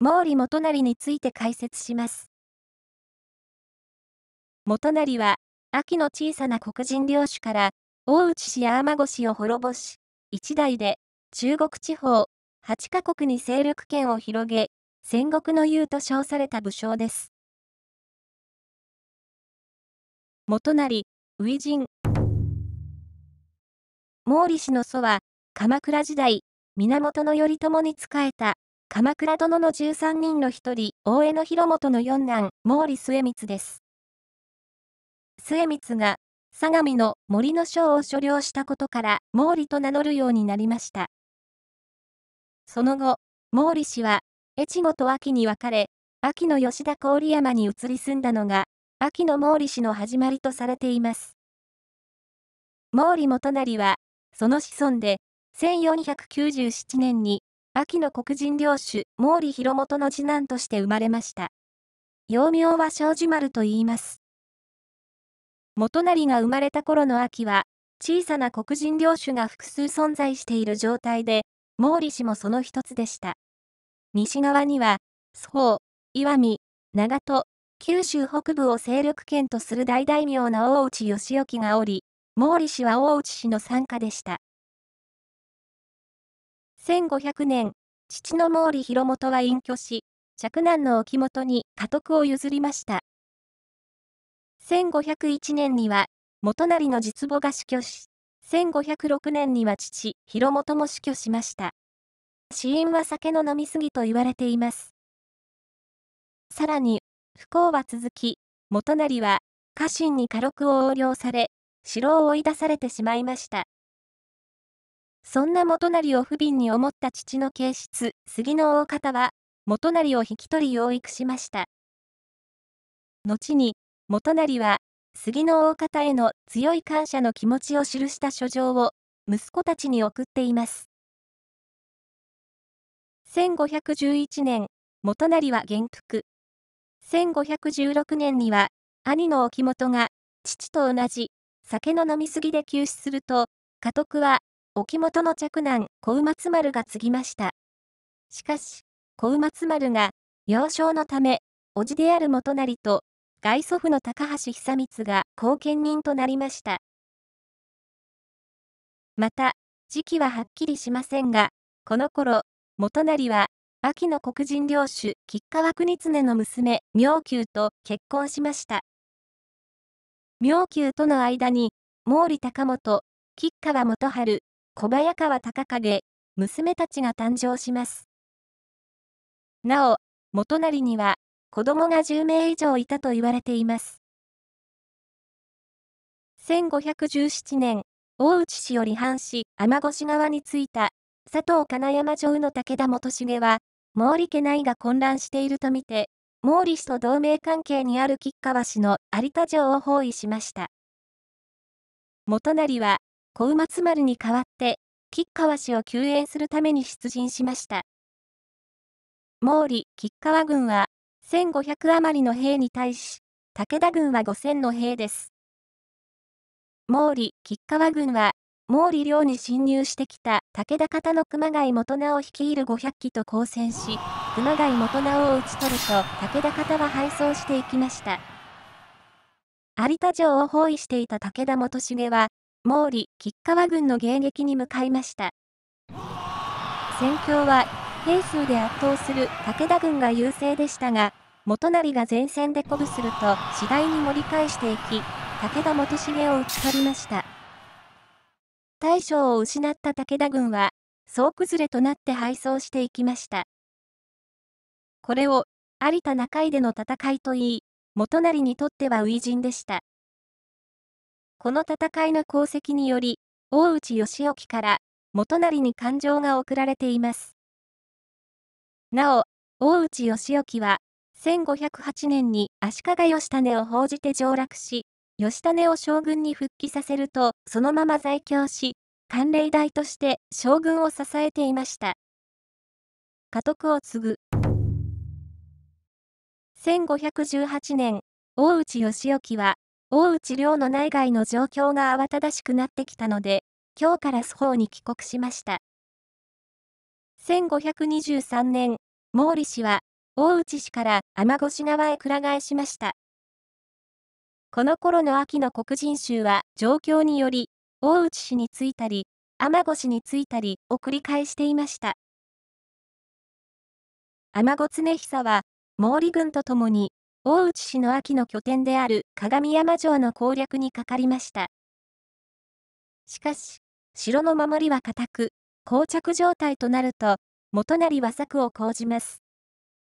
毛利元就について解説します。元就は、秋の小さな黒人領主から、大内氏や天子氏を滅ぼし、一代で、中国地方、八カ国に勢力圏を広げ、戦国の雄と称された武将です。元就、初陣。毛利氏の祖は、鎌倉時代、源頼朝に仕えた鎌倉殿の13人の一人、大江の広元の四男、毛利末光です。末光が、相模の森の章を所領したことから、毛利と名乗るようになりました。その後、毛利氏は、越後と秋に分かれ、秋の吉田郡山に移り住んだのが、秋の毛利氏の始まりとされています。毛利元就は、その子孫で、1497年に秋の黒人領主、毛利広元の次男として生まれました。幼名は庄司丸と言います。元就が生まれた頃の秋は、小さな黒人領主が複数存在している状態で、毛利氏もその一つでした。西側には、蘇法、岩見、長門、九州北部を勢力圏とする大大名な大内義興がおり、毛利氏は大内氏の傘下でした。1500年、父の毛利広元は隠居し、嫡男の沖元に家督を譲りました。1501年には、元就の実母が死去し、1506年には父、広元も死去しました。死因は酒の飲みすぎと言われています。さらに、不幸は続き、元就は、家臣に家禄を横領され、城を追い出されてしまいました。そんな元就を不憫に思った父の形質、杉の大方は、元就を引き取り養育しました。後に、元就は、杉の大方への強い感謝の気持ちを記した書状を、息子たちに送っています。1511年、元就は元服。1516年には、兄の沖本が、父と同じ、酒の飲みすぎで急死すると、家督は、沖本の嫡男、小松丸が継ぎました。しかし、小松丸が、幼少のため、叔父である元就と、外祖父の高橋久光が後見人となりました。また、時期ははっきりしませんが、この頃、元就は、秋の黒人領主、吉川国常の娘、妙宮と結婚しました。妙宮との間に、毛利高元、吉川元春、小早川隆景、娘たちが誕生します。なお、元就には、子供が10名以上いたと言われています。1517年、大内氏より藩し、天越川に着いた、佐藤金山城の武田元重は、毛利家内が混乱しているとみて、毛利氏と同盟関係にある吉川氏の有田城を包囲しました。元就は、小松丸に代わって、吉川氏を救援するために出陣しました。毛利、吉川軍は、1500余りの兵に対し、武田軍は5000の兵です。毛利、吉川軍は、毛利領に侵入してきた武田方の熊谷元直率いる500機と交戦し、熊谷元直を討ち取ると武田方は敗走していきました。有田城を包囲していた武田元重は、毛利、吉川軍の迎撃に向かいました。戦況は、兵数で圧倒する武田軍が優勢でしたが、元就が前線で鼓舞すると次第に盛り返していき、武田元重を討ち取りました。大将を失った武田軍は、総崩れとなって敗走していきました。これを、有田中井での戦いといい、元就にとっては初陣でした。この戦いの功績により、大内義興から元就に感情が送られています。なお、大内義興は、1508年に足利義種を奉じて上洛し、義種を将軍に復帰させると、そのまま在京し、官礼台として将軍を支えていました。家督を継ぐ。1518年、大内義興は、大内涼の内外の状況が慌ただしくなってきたので、今日からスホーに帰国しました。1523年、毛利氏は、大内氏から天越川へくら替えしました。この頃の秋の黒人衆は状況により、大内氏についたり、天越についたりを繰り返していました。天越常久は、毛利軍と共に大内氏の秋の拠点である鏡山城の攻略にかかりました。しかし、城の守りは固く、膠着状態となると、元就は策を講じます。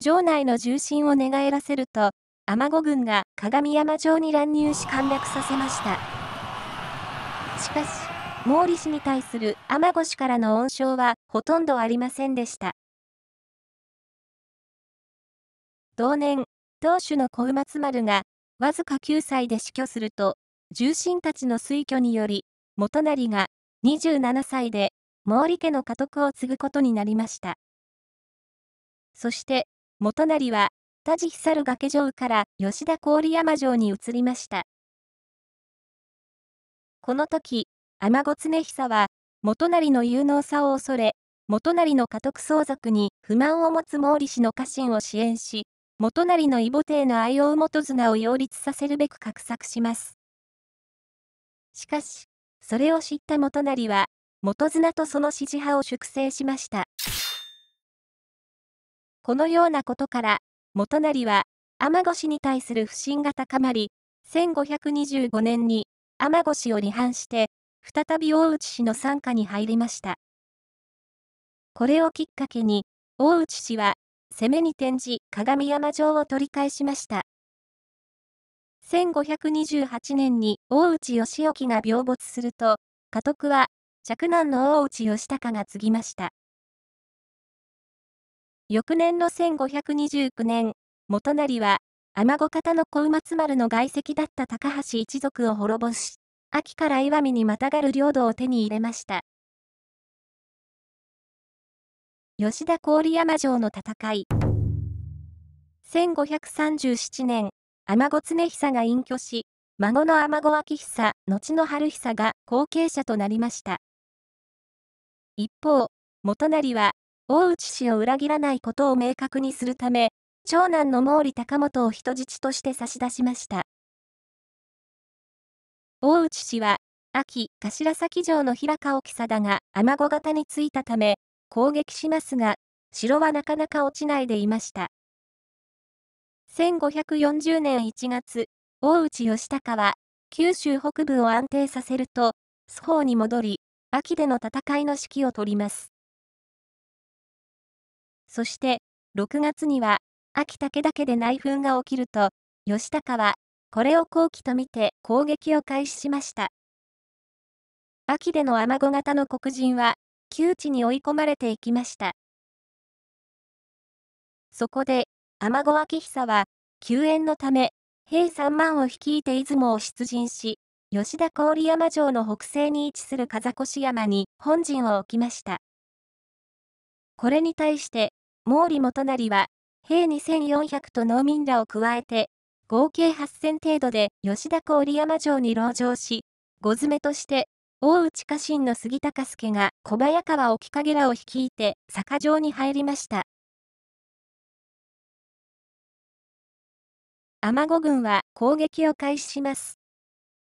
城内の重心を寝返らせると、天子軍が鏡山城に乱入し陥落させました。しかし、毛利氏に対する天子氏からの恩賞はほとんどありませんでした。同年、当主の小松丸が、わずか9歳で死去すると、重臣たちの推挙により、元就が27歳で毛利家の家督を継ぐことになりました。そして、元就は、田地久崖城から吉田郡山城に移りました。この時、天子常久は、元就の有能さを恐れ、元就の家督相続に不満を持つ毛利氏の家臣を支援し、元就の異母帝の愛用元綱を擁立させるべく画策します。しかし、それを知った元就は、元綱とその支持派を粛清しました。このようなことから、元就は、天越に対する不信が高まり、1525年に天越を離反して、再び大内氏の傘下に入りました。これをきっかけに、大内氏は攻めに転じ鏡山城を取り返しました。1528年に大内義興が病没すると、家督は嫡男の大内義隆が継ぎました。翌年の1529年、元就は、雨子方の小松丸の外籍だった高橋一族を滅ぼし、秋から石見にまたがる領土を手に入れました。吉田郡山城の戦い。1537年、天子常久が隠居し、孫の天子昭久、後の春久が後継者となりました。一方、元就は、大内氏を裏切らないことを明確にするため、長男の毛利高元を人質として差し出しました。大内氏は、秋、頭崎城の平川沖だが天子型についたため、攻撃しますが、城はなかなか落ちないでいました。1540年1月、大内義高は、九州北部を安定させると、スホに戻り、秋での戦いの指揮を取ります。そして、6月には、秋武田家で内紛が起きると、義高は、これを好機とみて攻撃を開始しました。秋での雨子型の黒人は、窮地に追い込まれていきました。そこで、天子明久は、救援のため、兵3万を率いて出雲を出陣し、吉田郡山城の北西に位置する風越山に本陣を置きました。これに対して、毛利元就は、兵2400と農民らを加えて、合計8000程度で吉田郡山城に籠城し、5詰めとして大内家臣の杉高助が小早川沖影らを率いて坂上に入りました。雨子軍は攻撃を開始します。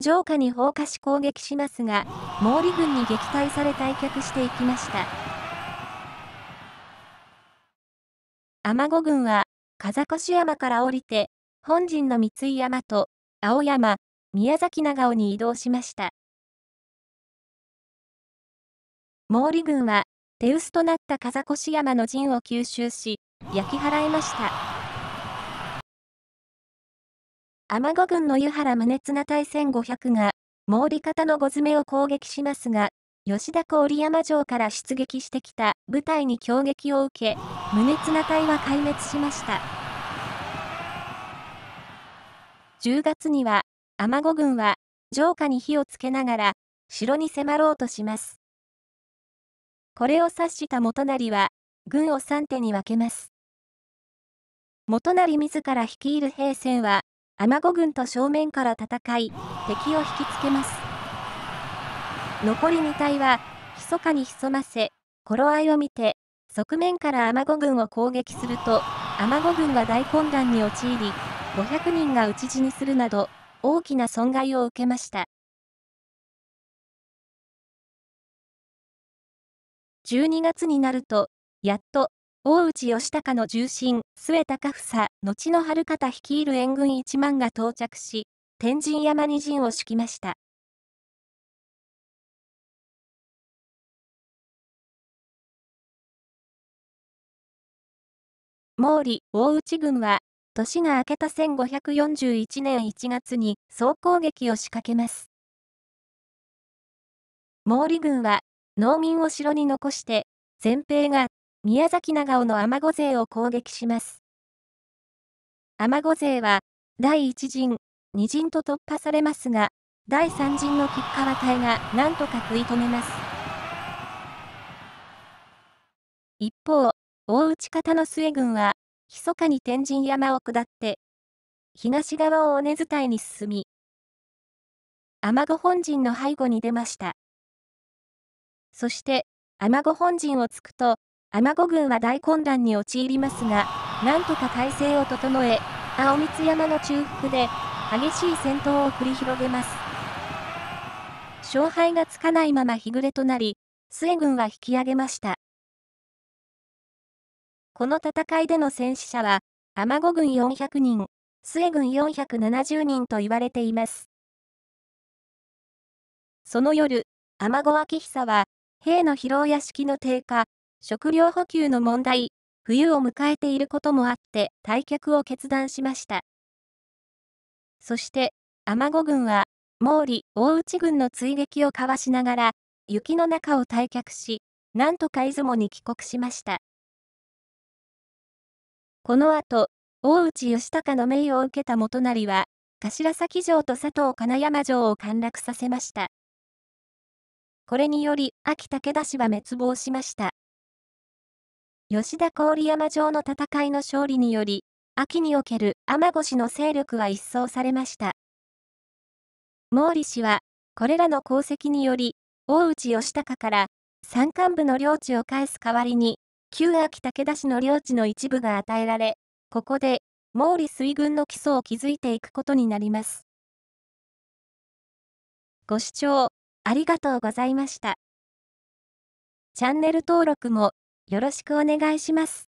城下に放火し攻撃しますが、毛利軍に撃退され退却していきました。雨子軍は、風越山から降りて、本陣の三井山と、青山、宮崎長尾に移動しました。毛利軍は、手薄となった風越山の陣を吸収し、焼き払いました。天子軍の湯原宗綱対1500が、毛利方の五詰めを攻撃しますが、吉田郡山城から出撃してきた部隊に攻撃を受け、宗綱隊は壊滅しました。10月には、天子軍は、城下に火をつけながら、城に迫ろうとします。これを察した元就は、軍を3手に分けます。元就自ら率いる兵成は、尼子軍と正面から戦い、敵を引きつけます。残り2体は、密かに潜ませ、頃合いを見て、側面から尼子軍を攻撃すると、尼子軍は大混乱に陥り、500人が討ち死にするなど、大きな損害を受けました。12月になると、やっと、大内義隆の重臣、末高房、後の春方率いる援軍1万が到着し、天神山に陣を敷きました。毛利、大内軍は、年が明けた1541年1月に総攻撃を仕掛けます。毛利軍は、農民を城に残して、前兵が宮崎長尾の雨御勢を攻撃します。雨御勢は、第一陣、2陣と突破されますが、第3陣の吉川隊が何とか食い止めます。一方、大内方の末軍は、密かに天神山を下って、東側を尾根伝いに進み、雨御本陣の背後に出ました。そして、尼御本陣を突くと、尼御軍は大混乱に陥りますが、なんとか体制を整え、青光山の中腹で、激しい戦闘を繰り広げます。勝敗がつかないまま日暮れとなり、末軍は引き上げました。この戦いでの戦死者は、尼御軍400人、末軍470人と言われています。その夜、尼子昭久は、兵の疲労や士気の低下、食料補給の問題、冬を迎えていることもあって退却を決断しました。そして、尼御軍は、毛利、大内軍の追撃をかわしながら、雪の中を退却し、なんとか出雲に帰国しました。この後、大内義隆の命を受けた元就は、頭崎城と佐藤金山城を陥落させました。これにより、秋武田氏は滅亡しました。吉田郡山城の戦いの勝利により、秋における天子氏の勢力は一掃されました。毛利氏は、これらの功績により、大内義高から山間部の領地を返す代わりに、旧秋武田氏の領地の一部が与えられ、ここで毛利水軍の基礎を築いていくことになります。ご視聴ありがとうございました。チャンネル登録もよろしくお願いします。